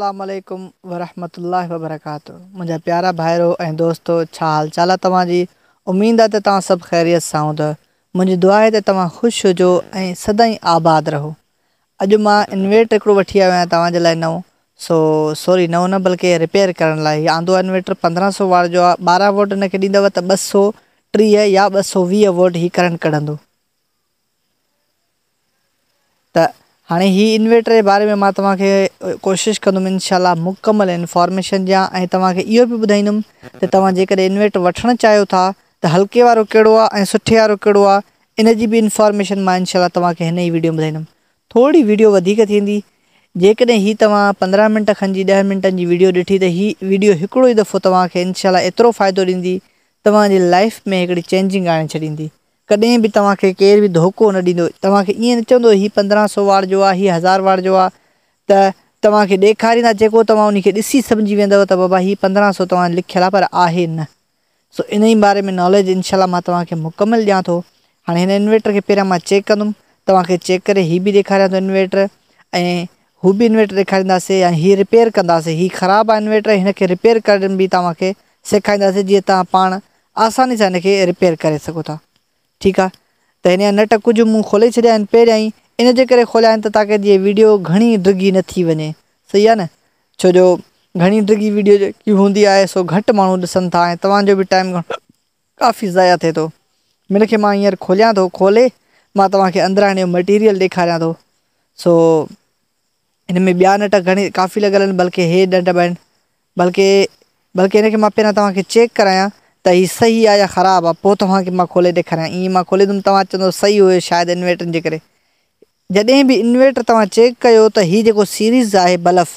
वरहमत ला वबरकातु मुझा प्यारा भाइरो ऐं दोस्तो हाल चाल है तव्हांजी उम्मीद है तुम सब ख़ैरियत से हूँ मुझी दुआ आहे त तव्हां ख़ुशि हुजो ऐं आबाद रहो अज मां इन्वेटर वी वठी आयो आहियां सो सॉरी नओं न बल्कि रिपेयर करण लाइ हीअ आंदो आहे इन्वर्टर सौ वार जो आहे वोट हिनखे ॾींदव त ॿ सौ टीह या ॿ सौ वीह वोट ही करंट कढंदो हाणे हीअ इनवेटर जे बारे में मां तव्हांखे कोशिशि कंदुमि इनशा मुकमल इनफॉर्मेशन जा ऐं तव्हांखे इहो बि ॿुधाईंदुमि त तव्हां जेकॾहिं इनवेटर वठणु चाहियो था त हल्के वारो कहिड़ो आहे ऐं सुठे वारो कहिड़ो आहे इन जी बि इंफॉर्मेशन मां इनशा तव्हांखे हिन ई वीडियो ॿुधाईंदुमि थोरी वीडियो वधीक थींदी जेकॾहिं हीउ तव्हां पंद्रहं मिंट खनि जी ॾह मिंटनि जी वीडियो ॾिठी त हीअ वीडियो हिकिड़ो ई दफ़ो तव्हांखे इनशा एतिरो फ़ाइदो ॾींदी तव्हांजे लाइफ में हिकिड़ी चेंजिंग आणे छॾींदी कॾहिं बि तव्हांखे केर भी धोखो न ॾींदो तक ये न चवंदो हीउ पंद्रहं सौ वार जो आ हज़ार वार जो आहे त तव्हांखे ॾेखारींदा जेको समझी उनखे तो बबा हि पंद्रह सौ तव्हां लिखल आहे पर है न सो इन ही बारे में नॉलेज इनशाला तक मुकम्मल दियं तो हाँ इन इन्वेटर के पैर पहिरियां चेक कदम तक चेक कर हि भी ॾेखारियां तो इन्वेटर ए हू बि इन्वर्टर ॾेखारींदासीं ऐं हीअ रिपेयर कंदासीं हि खराब आहे इन्वेटर इनके रिपेयर कर भी तक सेखारींदासीं जी तुम पा आसानी से इनके रिपेयर कर सोता ठीक है त हिन नट कुछ मूँ खोले छॾिया आहिनि पहिरियां ई इन जे खोलिया आहिनि त वीडियो घनी डिघी न थी वञे सही आहे न छो जो घणी डिघी वीडियो जेकी हूंदी आहे सो घट माण्हू ॾिसनि था ऐं तव्हांजो टाइम काफ़ी ज़ाया थे तो मेरे खे मां हींअर खोलियां थो खोले मां तव्हांखे अंदरां हिन मटीरियल ॾेखारियां तो सो इनमें में नट घणे काफ़ी लॻल बल्कि हे नट बि बल्कि बल्कि हिन खे मां चेक करायां त तो हीअ सही आहे या ख़राबु आहे पोइ तव्हांखे मां खोले ॾेखारियां ईअं मां खोले ॾुमि तव्हां चवंदो सही हुयो शायदि इन्वर्टरनि जे करे जॾहिं बि इन्वर्टर तव्हां चेक कयो त तो हीउ जेको सीरीज़ आहे बल्फ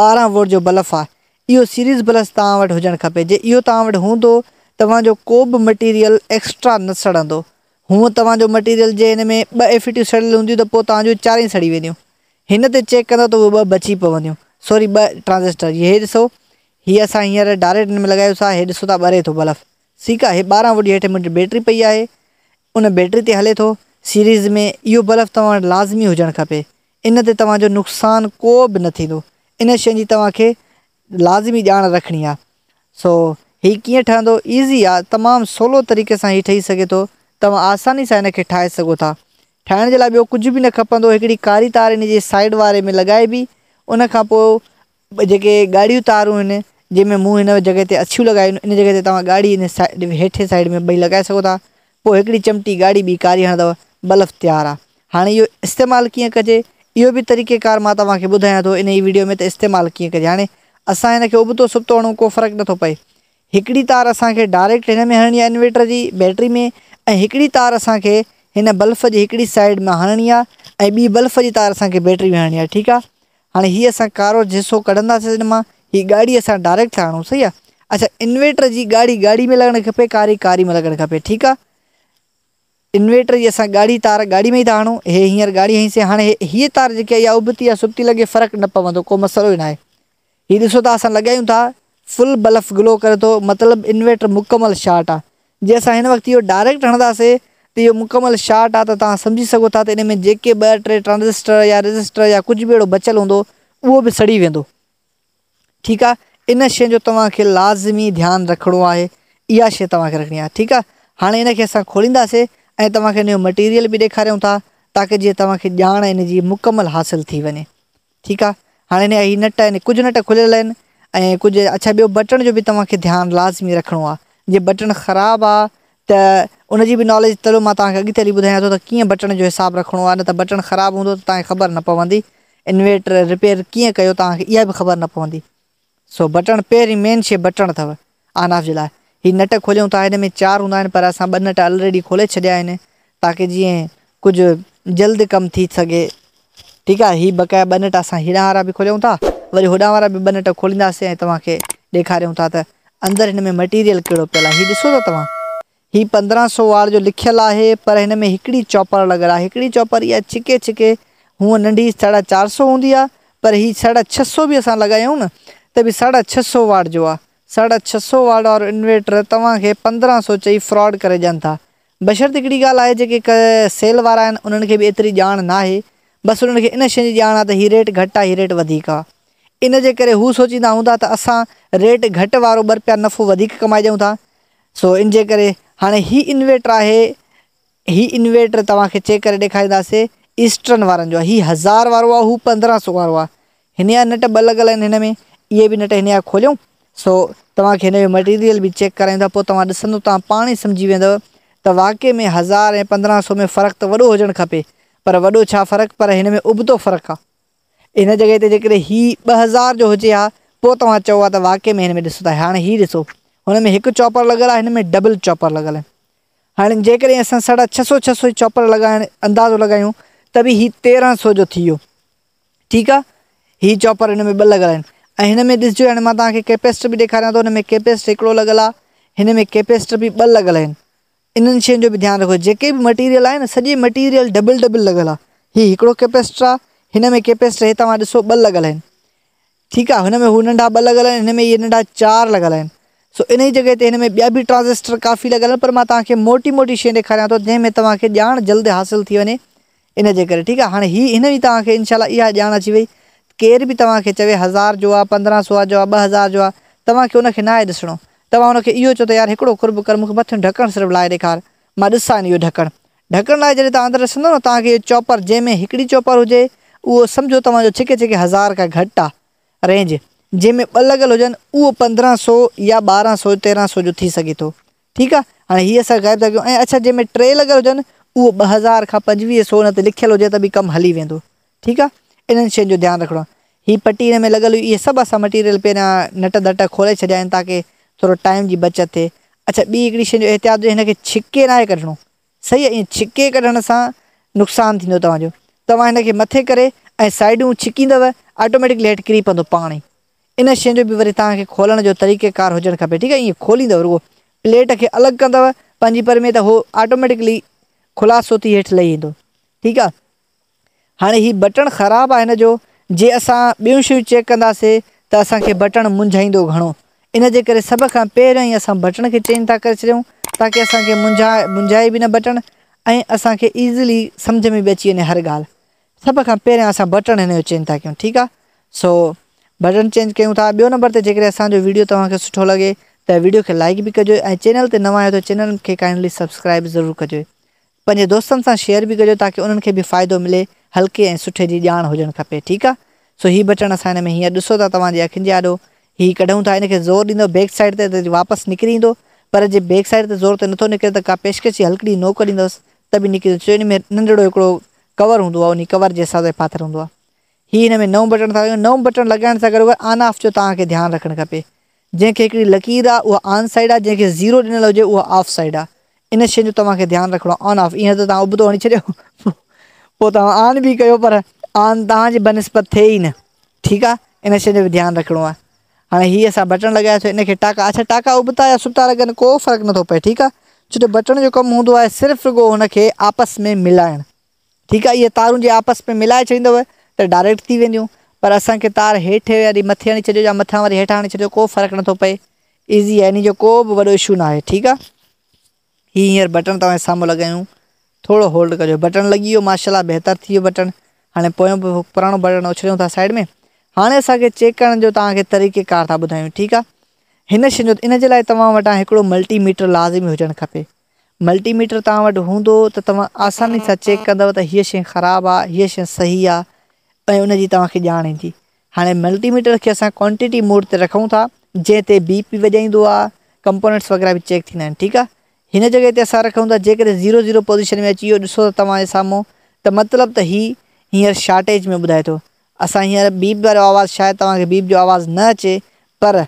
ॿारहं वोट जो बल्फ आहे इहो सीरीज़ बल्ब तव्हां वटि हुजणु खपे जे इहो तव्हां वटि हूंदो तव्हांजो को बि मटीरियल एक्स्ट्रा न सड़ंदो हूअं तव्हांजो मटीरियल जे हिन में ॿ एफिटियूं सड़ियल हूंदियूं त पोइ तव्हांजो चारई सड़ी वेंदियूं हिन ते चेक कंदो त उहे ॿ बची पवंदियूं सॉरी ॿ ट्रांजिस्टर इहे ॾिसो अस हिंसर डायरेक्ट हिन में लॻायो छा हेॾ ॾिसो था ॿरे थो बल्ब ठीकु आहे हे ॿारहं वॾी हेठि मुंहिंजी बैटरी पी है उन बैटरी से हले तो सीरीज़ में यो बल्ब तव्हां लाज़मी होजन खपे इन ते नुकसान को भी न इन शयुनि लाज़मी जान रखनी आहे सो हे कीअं ठहंदो ईज़ी आ तमाम सवलो तरीक़े से हीउ ठही सके थो तव्हां आसानी से इनके ठाहे सघो था ठाहिण जे लाइ ॿियो न खपंदो कारी तार हिन साइड वारे में लॻाइबी उनखां पोइ जेके ॻाढ़ियूं तारूं जैमें मूं हिन जॻह ते अछियूं लॻायूं इन जगह ते तव्हां ॻाढ़ी हिन साइड हेठे साइड में ॿई लॻाए सघो था पोइ हिकिड़ी चमटी ॻाढ़ी कारी हणंदव बल्फ तैयार है हाँ इहो इस्तेमाल कीअं कजे यो भी तरीक़ेकार मां तव्हांखे इन वीडियो में इस्तेमाल इस्तेमालु कीअं हाँ हाणे इन उबतो सुबतो हणूं को फ़र्क़ु नथो पए हिकिड़ी तार असांखे डायरेक्ट हिन हणनी है इन्वेटर की जी बैटरी में ऐं हिकिड़ी तार असांखे हिन बल्ब जी हिकिड़ी साइड मां हणणी आहे ऐं ॿी बल्ब तार असांखे बैटरी में हणणी है ठीक है हाँ हीअ असां कारो हिसो ही गाॾीअ सां डायरेक्ट हणूं सही आहे अच्छा इन्वेटर की गाड़ी गाड़ी में लॻणु खपे कारी कारी में लगन खपे ठीक है इन्वेटर की असां गाॾी तार गाड़ी में ही था हणूं हे हींअर गाड़ी हईसें हाँ हीअ तार जेकी आहे उबती आहे सुबती लगे फर्क न पवंदो को मसलो ही ना आहे हीअ तो अस असां था फुल बल्फ ग्लो करे थो मतिलबु इन्वेटर मुकमल शार्ट आहे जे असां हिन वक़्तु डायरेक्ट हणदे तो यो मुकमल शार्ट आहे त तव्हां सम्झी सघो था त में जेके ॿ ट्रांजिस्टर या रजिस्टर या कुझु बि अहिड़ो बचियलु हूंदो उहो बि सड़ी वो ठीक है इन शइ जो तव्हांखे लाज़मी ध्यानु रखिणो है इहा शइ तव्हांखे रखणी आहे ठीकु आहे हाणे हिनखे असां खोलींदासीं ऐं तव्हांखे हिन जो मटेरियल बि ॾेखारियूं था ताकी जीअं तव्हांखे ॼाण हिन जी मुकमल थी वञे ठीकु आहे हाणे हिन हीअ नट आहिनि कुछ नट खुल आहिनि ऐं अच्छा ॿियो बटण जो बि तव्हांखे ध्यानु लाज़मी रखो आहे जो बटन खराब आ त उनजी बि नॉलेज तलो मां तव्हांखे अॻिते हली ॿुधायां थो त कीअं जो हिसाब रखो आहे न त बटण ख़राबु हूंदो ख़बर न पवी इन्वेटर रिपेयर कीअं कयो तव्हांखे इहा ख़बर न पवंदी सो बटण पेरी मेन शइ बटण अव ऑन ऑफ जे लाइ हीअ नट खोलियूं था तो हिन में चारि पर असां ॿ नट ऑलरेडी खोले छॾिया ताकि जी कुछ जल्द कम थी सके ठीक है हीअ बकाया ॿ नट असां हेॾां वारा बि खोलियूं था वरी होॾां वारा बि ॿ नट खोलींदासीं तक तव्हांखे था त अंदरि मटीरियल कड़ो पल आहे हीअ ॾिसो था तव्हां हीअ सौ वार जो लिखल है पर हिन में हिकिड़ी चॉपर लॻल आहे हिकिड़ी चॉपर इहा छिके छिके हूँ नंढी साढा चार सौ होंगी आहे पर हीअ साढा छह सौ भी अस लॻायूं न तभी साढा छह सौ वाट जो आहे साढा छः सौ वाट वारो इन्वर्टर तव्हांखे पंद्रहं सौ चई फ्रॉड कर ॾियनि था बशर त हिकिड़ी ॻाल्हि सेल वारा आहिनि उन्हनि खे बि एतिरी है न आहे इन शइ जी ॼाण रेट घट आहे रेट वधीक इन जे करे हू सोचींदा हूंदा तो रेट घटि वारो ॿ नफ़ो वधीक कमाइजूं था सो इन जे करे हाणे इन्वेटर आहे हीउ इन्वेटर तव्हांखे चेक कर ॾेखारींदासीं ईस्टर्न वारनि जो हज़ार वो आहे हू सौ वो आहे नट ब लगल आहिनि में ये भी न त हिन सो तव्हांखे हिन जो मटेरियल चेक कराइंदा पोइ तव्हां ॾिसंदव तव्हां पाण ई सम्झी वेंदव त वाक़ई में हज़ार ऐं पंद्रह सौ में फ़र्क़ त वॾो हुजणु खपे पर वो छा पर में उबतो फ़र्क़ु आहे इन जॻह ते जेकॾहिं हीउ ॿ हज़ार जो हुजे हा पोइ तव्हां चओ वाक़ई में हिन में ॾिसो था हाणे हीउ ॾिसो चॉपर लगल है हिन डबल चॉपर लगल आहिनि हाणे जेकॾहिं असां साढा छह सौ छह सौ चॉपर लगा अंदाज़ो लॻायूं तभी बि तेरह सौ जो थी वियो ठीकु आहे चॉपर इनमें ब ॿ लॻियल અહીંને મે દેજો ને મા તાકે કેપેસિટર બી દેખાય તો ને મે કેપેસિટર એકડો લગલા હને મે કેપેસિટર બી બ લગલે ઇનન શે જો ધ્યાન રખો જે કે મટીરીયલ આ ને સજે મટીરીયલ ડબલ ડબલ લગલા હી એકડો કેપેસિટર હને મે કેપેસિટર હે તવા દેસો બ લગલે ઠીક આ હને મે હું નડા બ લગલે હને મે ય નડા ચાર લગલે સો ઇની જગહતે હને મે બે બી ટ્રાન્ઝિસ્ટર કાફી લગલ પર મા તાકે મોટી મોટી શે દેખાય તો જે મે તવા કે જાન જલ્દ حاصل થી વને ઇને જે કે ઠીક આ હને હી ઇને તાકે ઇનશાલ્લા ય જાના ચી ભઈ केर भी तवे चवे हज़ार जो आहे पंद्रह सौ जो आहे हज़ार जो आहे तव्हांखे हुनखे न आहे ॾिसणो तव्हां हुनखे त यार हिकिड़ो कुर्ब कर मुख मथां ढक सिर्फ ला दिखार मां ॾिसां इहो ढकणु ढकण लाइ जॾहिं अंदर अंदरि ॾिसंदव न तव्हांखे चॉपर जैमें हिकिड़ी चॉपर हुजे उहो सम्झो तव्हांजो छिके छिके हज़ार का घटि आहे रेंज जैमें ॿ लॻल हुजनि उहो पंद्रहं सौ या बारह सौ तेरह सौ जो थी सघे थो ठीकु आहे हाणे हीअ असां ग़ाइबु था कयूं अच्छा जैमें टे लगल हुजनि उहो ॿ हज़ार का पंजवीह सौ न ते लिखियलु हुजे त बि हली वो ठीक है इन शयुनि जो ध्यानु रखिणो आहे हीअ पटी हिन में लगल हुई ये सब असां मटीरियल पहिरियां नट दट खोले छॾिया आहिनि ताकी टाइम की बचत थे अच्छा बी हिकिड़ी शइ एहतियात जो छिके ना कढिणो सही है ईअं छिके कढ़ने सां नुक़सानु थींदो तव्हांजो तव्हां मथे कर ऐं साइडूं छिकींदव ऑटोमेटिकली हेठि किरी पवंदो पाण इन शइ जो बि वरी तव्हांखे जो तरीक़ेकार होजन खपे ठीकु आहे ईअं खोलींदव रुगो प्लेट के अलग कदी पंहिंजी पर में त उहो ऑटोमेटिकली खुलासो थी हेठि लही ईंदो ठीकु हाँ हि बटन खराब है हिन जो जे अस ॿियूं शयूं चेक कंदासीं त असांखे बटण मुंझाईंदो इन कर सब का पैर ही अस बटन बटण चेंज था करे छॾियूं ताकी असांखे मुंझाए मुंझाए भी न बटन असें ईज़िली में भी अची वे हर गाल सब का पैर अस बटन इन चेंज था क्यों ठीक है सो बटन चेंज क्यों था बो नंबर से जेकॾहिं असो वीडियो तक सुठो लगे तो वीडियो के लाइक भी कजो ए चैनल से नवा तो चैनल के काइंडली सब्सक्राइब जरूर कजो पैं दोस्तनि से शेयर भी कजो ताकि उन्हें भी बि मिले हल्के ऐं सुठे जी ॼाण हुजणु खपे ठीकु आहे सो हीउ बटन असां हिन में हींअर ॾिसो था तव्हांजी अखियुनि जे आॾो ज़ोर दी बेक साइड ते त वापसि निकिरी पर जो बेक साइड से ज़ोर से नथो निकिरे त का पेशकशी हल्कड़ी नोक ॾींदुसि तभी बि निकिरी में नंढिड़ो कवर हों उन कवर के हिसाब सां पाथर हूंदो आहे में नओं बटण था नओं बटण लॻाइण सां गॾु ऑन ऑफ जो तव्हांखे ध्यानु रखणु खपे जंहिंखे लकीर आहे उहा ऑन साइड आ जैसे ज़ीरो ॾिनल हुजे ऑफ साइड आहे इन शइ जो तव्हांखे ध्यानु ऑन ऑफ इं तो तव्हां उबतो हणी छॾियो हो तव्हां तो आन बि कयो पर आन तव्हांजी बनस्पत थिए ई न ठीकु आहे इन शइ जो बि ध्यानु रखिणो आहे हाणे हीअ असां बटण लॻायासीं टाका अच्छा टाका उबता या सुबता लॻनि को फ़र्क़ु नथो पए ठीकु आहे छो जो बटण जो कमु हूंदो आहे रुगो हुनखे आपस में मिलाइणु ठीक आहे इहे तारूं जे आपस में मिले छॾींदव तो डायरेक्ट थी वेंदियूं पर असांखे तार हेठि वरी मथे हणी छॾियो या मथां वरी हेठां हणी छॾियो को फ़र्क़ु नथो पए ईज़ी है इन को बि वॾो इशू ना आहे ठीकु आहे हीअ हींअर बटण तव्हांजे साम्हूं लॻायूं थोड़ो होल्ड कर बटन लगी वो माशाला बेहतर थी बटन हाँ पोयां बि पुराणो बटण था साइड में हाँ अस चेक कर तरीक़ेकार था ॿुधायूं ठीकु आहे हिन शइ इन तटा एक मल्टीमीटर लाज़मी होजन खपे मल्टीमीटर तव्हां वटि हूंदो त तव्हां आसानी सां चेक कंदव तो हीअ शे खराब आ हीअ शइ सही आहे ऐं उन जी तव्हांखे ॼाण ईंदी हाणे क्वांटिटी मोड से रखूं था जंहिं बीपी वजाई कंपोनेंट्स वग़ैरह भी चेक थी ठीक है हिन जॻह ते असां रखूं था जेकॾहिं ज़ीरो ज़ीरो पोज़ीशन में अची वियो ॾिसो त तव्हांजे साम्हूं त मतिलबु त हीअ हींअर शॉटेज में ॿुधाए थो असां हींअर बीप वारो आवाज़ु शायदि तव्हांखे बीप जो आवाज़ु न अचे पर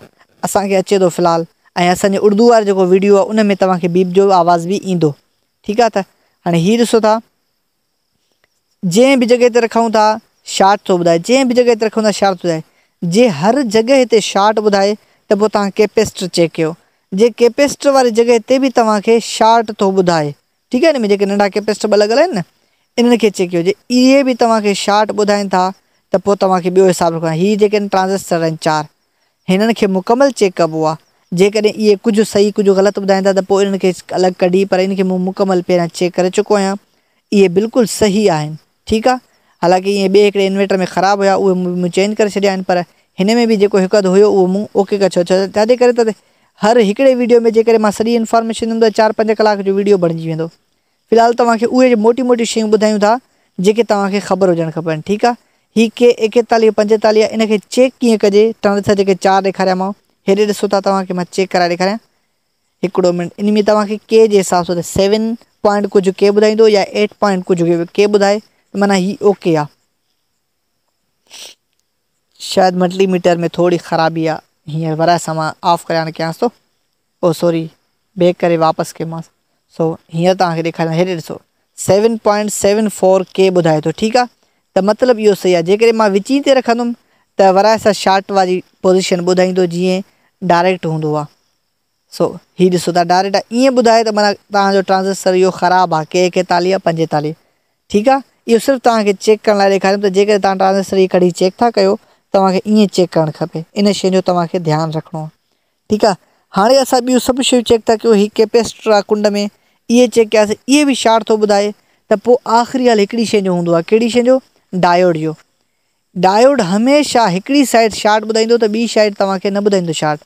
असांखे अचे थो फ़िलहालु ऐं असांजे उर्दू वारो जेको वीडियो आहे उन में तव्हांखे बीप जो आवाज़ु बि ईंदो ठीकु आहे त हाणे हीउ ॾिसो था जंहिं बि जॻह ते रखूं था शॉट थो ॿुधाए जंहिं बि जॻह ते रखूं था शॉट थो ॿुधाए जे हर जॻह हिते शॉर्ट ॿुधाए त पोइ तव्हां केपेसिटर चेक कयो जे कैपेसिटर वाली जगह ते भी तव्हांखे शार्ट थो ॿुधाए ठीकु आहे न जेके नंढा कैपेसिटर ॿ लॻल आहिनि न इन्हनि चेक कयो जे इहे बि तव्हांखे शार्ट ॿुधाइनि था तो पोइ तव्हांखे ॿियो हिसाबु रखणु आहे हीअ ट्रांज़िस्टर आहिनि चारि हिननि खे मुकमल चेक कबो आ जैसे ये कुछ सही कुछ गलत बुधाइंदा तो इन अलग कड़ी पर इनके मूं मुकमल पहिरियां चेक कर चुको आहियां इहे बिल्कुलु सही आहिनि ठीक है हालांकि ये बे हिकिड़े इन्वर्टर में खराब हुआ उहे चेंज कर छाया पर इनमें भी जो एक अद हुए वो ओके कर छॾियो छो छाजे करे हर हिकिड़े वीडियो में जे करे मां सॼी इंफॉर्मेशन पंज कलाक जो वीडियो बणिजी वेंदो फ़िलहालु तव्हांखे उहे मोटी मोटी शयूं ॿुधायूं था जेके तव्हांखे ख़बर हुजणु खपनि ठीकु आहे ही के एकेतालीह पंजेतालीह इनखे चेक कीअं कजे तव्हां ॾिसा जेके चारि ॾेखारियामांव हेॾे चेक कराए ॾेखारियां हिकिड़ो मिंट इन में के हिसाब से सेवन पॉइंट कुछ के ॿुधाईंदो या एट पॉइंट कुछ के ॿुधाए माना ही ओके आहे मल्टीमीटर में थोड़ी ख़राबी आ हिंसा वराए मां ऑफ कराइण चाहियां थो पोइ सॉरी बैक करे वापसि कयोमांसि सो हींअर तव्हांखे ॾेखारियां हेॾे ॾिसो सेवन पॉइंट सेवन फोर के ॿुधाए तो, तो ठीक है तो मतलब मतिलबु सही आहे जेकॾहिं मां विची ते रखंदुमि त वराए सां शार्ट वारी पोज़ीशन ॿुधाईंदो जी डायरेक्ट हूंदो आहे सो हीउ ॾिसो डायरेक्ट ये ईअं तो त माना तव्हांजो ट्रांज़ेस्टर इहो ख़राबु आहे के एकतालीह पंजेतालीह ठीकु आहे इहो सिर्फ़ु तव्हांखे चेक करण लाइ ॾेखारियुमि त तो जेकर तव्हां ट्रांज़ेस्टर चेक था कयो तव्हांखे ईअं चेक करणु खपे इन शइ जो तव्हांखे ध्यानु रखिणो आहे ठीकु आहे हाणे असां था कयूं कैपेसिटर आहे कुंड में ये चेक कयासीं इहे बि छा थो ॿुधाए त तो आख़िरी हाल हिकिड़ी शइ जो हूंदो आहे कहिड़ी शइ डायोड जो डायोड हमेशह हिकिड़ी साइड शार्ट ॿुधाईंदो त तो ॿी साइड तव्हांखे न ॿुधाईंदो शार्ट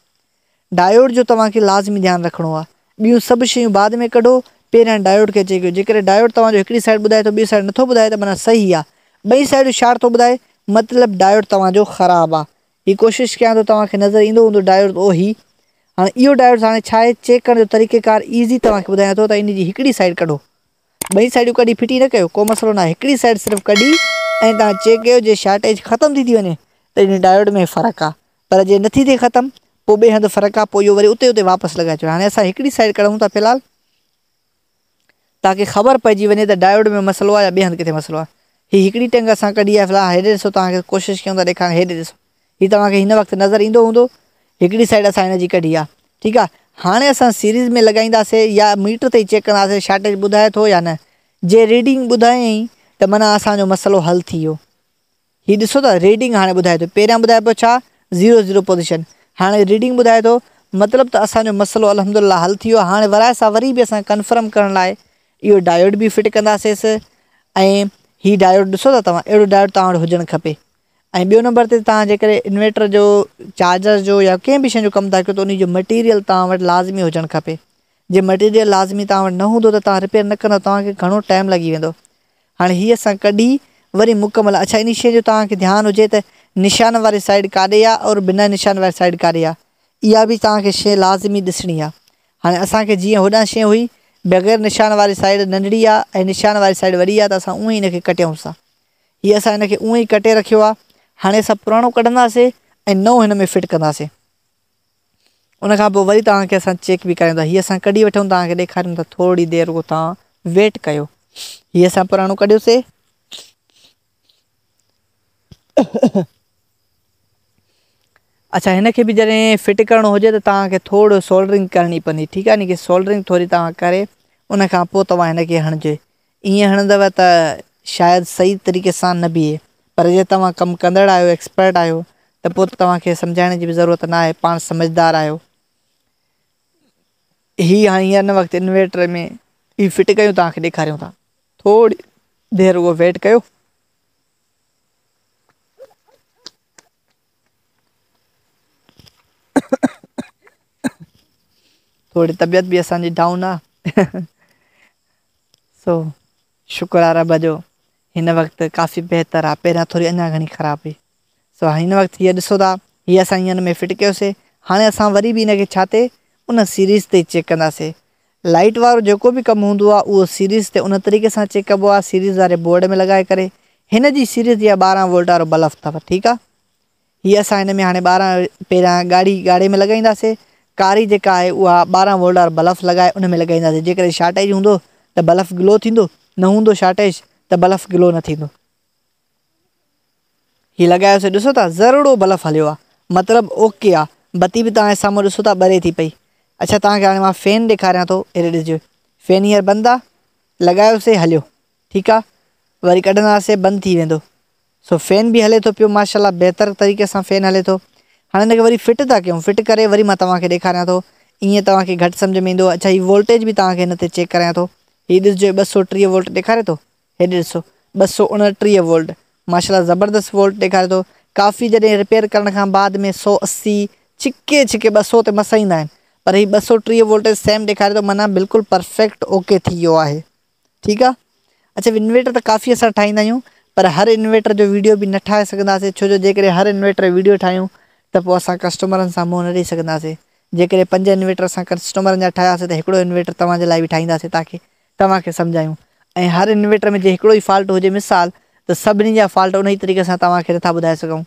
डायोड जो तव्हांखे लाज़मी ध्यान रखो आहे ॿियूं सभु बाद में कढो पहिरियां डायोड के चेक कयो जेकॾहिं डायोड तव्हांजो साइड ॿुधाए थो ॿी साइड नथो ॿुधाए त तो माना सही आई साइड शार्ट थो ॿुधाए मतलब डायोड तव्हांजो खराब आहे हीअ कोशिशि कयां थो तव्हांखे नज़र ईंदो हूंदो डायोड उहो ई हाणे इहो डायोड हाँ चेक कर तरीक़ेकार ईज़ी तव्हांखे ॿुधायां थो त साइड कढो बई साइडूं कड़ी फिटी न कर को मसलो ना आहे हिकिड़ी साइड सिर्फ़ु कढी ऐं तव्हां चेक कयो जे शार्टेज ख़तमु थी थी वञे त इन डायोड में फ़र्क़ु आहे पर जो नथी थे खत्म तो ॿिए हंध फर्क आहे पोइ इहो वरी उते उते वापसि लॻाए छॾियो हाणे असां साइड कढूं फिलहाल फ़िलहालु ख़बर पइजी वञे त डायोड में मसलो आहे या बे हंध किथे मसलो आहे हीअ हिकिड़ी टंग असां कढी आहे फ़िलहालु हेॾे ॾिसो तव्हांखे कोशिशि कयूं था ॾेखारण हेॾे ॾिसो हीअ तव्हांखे हिन वक़्तु नज़र ईंदो हूंदो हिकिड़ी साइड असां हिन जी कढी आहे ठीकु आहे हाणे असां सीरीज़ में लॻाईंदासीं या मीटर ते ई चेक कंदासीं शार्टेज ॿुधाए थो या न जे रीडिंग ॿुधाईं त माना असांजो मसलो हल थी वियो हीअ ॾिसो त रीडिंग हाणे ॿुधाए थो पहिरियां ॿुधाए पियो छा ज़ीरो ज़ीरो पोज़ीशन हाणे रीडिंग ॿुधाए थो मतिलबु त असांजो मसालो अलहमला हल थी वियो आहे हाणे वराए सां वरी बि असां कन्फर्म करण लाइ इहो डायोड बि फिट कंदासीं ऐं हीअ डायोड ॾिसो था तव्हां अहिड़ो डायोड तव्हां वटि हुजणु खपे ऐं ॿियो नंबर ते तव्हां जे इनवेटर जो चार्जर जो या कंहिं बि शइ जो कमु था कयो त तव्हां वटि लाज़मी हुजणु खपे जे मटीरियल लाज़मी तव्हां वटि न हूंदो त तव्हां रिपेयर न कंदव तव्हांखे घणो टाइम लॻी वेंदो हाणे हीअ असां कॾहिं वरी मुकमल अच्छा इन शइ जो तव्हांखे ध्यानु हुजे त निशान वारी साइड काॾे आहे और बिना निशान वारी साइड काॾे आहे इहा बि तव्हांखे शइ लाज़मी ॾिसणी आहे हाणे असांखे जीअं होॾां शइ हुई बग़ैर निशान वाली साइड नंढड़ी आहे ऐं निशान वारी साइड वॾी आहे त असां उहा ई हिनखे कटियूंसि था हीअ असां कटे रखियो आहे हाणे असां पुराणो कढंदासीं नो इन में फिट कंदासीं उन पोइ वरी तव्हांखे चेक भी कयूं था हीअ असां कढी वठूं तव्हांखे ॾेखारियूं था थोरी देरि उहो वेट कर हीअ अस पुराणो कढियोसीं अच्छा इनके भी जैसे फिट करण हुजे त तव्हांखे थोरो सोल्डरिंग करणी पवंदी ठीकु आहे नी की सोल्डरिंग थोरी तव्हां करे उन खां पोइ त शायदि सही तरीक़े से न बीहे पर जो तव्हां कमु कंदड़ आहियो एक्सपर्ट आहियो त पोइ तव्हांखे सम्झाइण जी ज़रूरत ना आहे पाण समझदार आहियो हीअ हाणे हिन वक़्तु इन्वेटर में हीअ फिट क्यों तव्हांखे ॾेखारियूं था थोरी वेट कर थोड़ी तबियत भी असांजी डाउन आहे सो शुक्र आहे रब जो हिन वक़्तु काफ़ी बेहतर आहे पहिरियां थोरी अञा घणी ख़राबु हुई सो हिन वक़्तु हीअ ॾिसो था हीअ असां हिन में फिट कयोसीं हाँ अस वरी बि हिनखे छा उन सीरीज़ से चेक कंदासीं लाइट वारो जेको बि कमु हूंदो सीरीज़ ते उन तरीक़े से चेक कबो आहे सीरीज़ वारे बोर्ड में लॻाए कर सीरीज़ इहा बारह वोल्ट वारो बल्ब अथव ठीकु आहे हीअ असां हिन में हाणे ॿारहं पहिरियां ॻाढ़ी ॻाढ़े में लॻाईंदासीं कारी जेका आहे उहा ॿारहं वोल्ट वारा बल्ब लॻाए उन में लॻाईंदासीं जेकॾहिं शार्टेज हूंदो त बल्ब ग्लो थींदो न हूंदो शार्टेज तो बल्ब ग्लो नो थींदो हीअ लॻायोसीं ॾिसो था ज़रूरो बल्ब हलियो आहे ओके आ बत्ती बि तव्हांजे साम्हूं ॾिसो था ॿरे थी पई अच्छा तव्हांखे हाणे फ़ैन ॾेखारियां थो अहिड़े ॾिसजो फ़ैन हींअर बंदि आहे लॻायोसीं हलियो ठीकु आहे वरी कढंदासीं बंदि थी वेंदो सो फ़ैन भी हले तो पो माशाला बेहतर तरीक़े से फ़ैन हले तो हाँ हिनखे वरी फिट था क्यों फिट कर वरी मां तव्हांखे ॾेखारियां थो ईअं समझ में ईंदो अच्छा हीअ वोल्टेज भी तक चेक करायां तो हीअ ॾिसजो ॿ सौ टीह वोल्ट ॾेखारे थो हेॾे ॾिसो ॿ सौ उणटीह वोल्ट माशाला ज़बरदस्त वोल्ट ॾेखारे थो काफ़ी जॾहिं रिपेयर करण बाद में सौ अस्सी छिके छिके ॿ सौ ते पर हीअ बौ सौ टीह वोल्टेज सेम ॾेखारे थो माना बिल्कुलु परफेक्ट ओके थी वियो आहे ठीकु अच्छा इन्वेटर तो काफ़ी असां पर हर इन्वेटर जो वीडियो भी ना सदे छो जो जेकॾहिं हर इन्वेटर वीडियो ठाहियूं तो पोइ असां कस्टमरनि सां मुंहुं न ॾेई सघंदासीं जेकॾहिं पंज इन्वेटर असां कस्टमरनि जा इन्वेटर तव्हांजे लाइ बि ठाहींदासीं ताकी तव्हांखे हर इन्वेटर में जो हिकिड़ो ई फॉल्ट हो मिसाल तो सभिनी जा फॉल्ट उन ई तरीक़े से तव्हांखे नथा ॿुधाए सघूं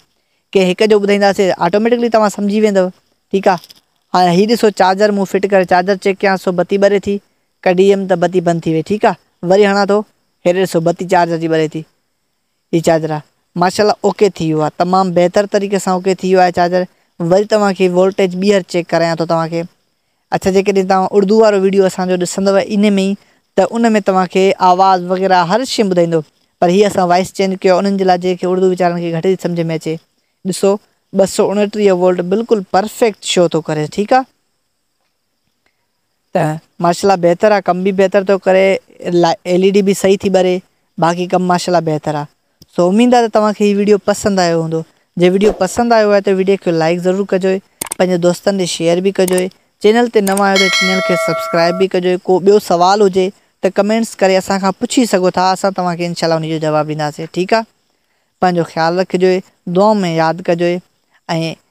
की हिक जो ॿुधाईंदासीं ऑटोमेटिकली तव्हां सम्झी वेंदव ठीकु आहे हाणे हीउ चार्जर मूं फिट कर चार्जर चेक क्या सो बती ॿरे थी कढी तो त बंद बंदि थी वे ठीकु आहे वरी हणां थो हेॾे ॾिसो बती चार्जर जी ॿरे थी ये चार्जर आहे माशाला ओके थी हुआ तमामु बहितर तरीक़े से ओके थी वियो चार्जर वरी तव्हांखे वोल्टेज ॿीहर चेक करायां तो तव्हांखे अच्छा जेकॾहिं तव्हां उर्दू वो वीडियो असांजो इन में ही तो उन में आवाज़ वग़ैरह हर शइ ॿुधाईंदो पर हीअ असां वॉइस चेंज किया उर्दू वीचार खे समझ में अचे ॾिसो ॿ सौ उणटीह वोल्ट बिल्कुल परफेक्ट शो तो करे ठीकु आहे त माशाला बहितर आहे कम भी बहितर थो करे एल ई सही थी ॿरे बाक़ी कमु माशाला बहितर आहे सो उम्मीद है त वीडियो पसंद आयो हों जो वीडियो पसंद आयो है तो वीडियो को लाइक जरूर कजो पैं दोस्त शेयर भी कजो चैनल से नव आया तो चैनल के सब्सक्राइब भी कजो को बो सवाल हो तो कमेंट्स कर असा पुछी सो था अस तव्हांखे इनशा जवाब दींदे ठीक है आहे ख्याल ख़्यालु दुआ में याद कजो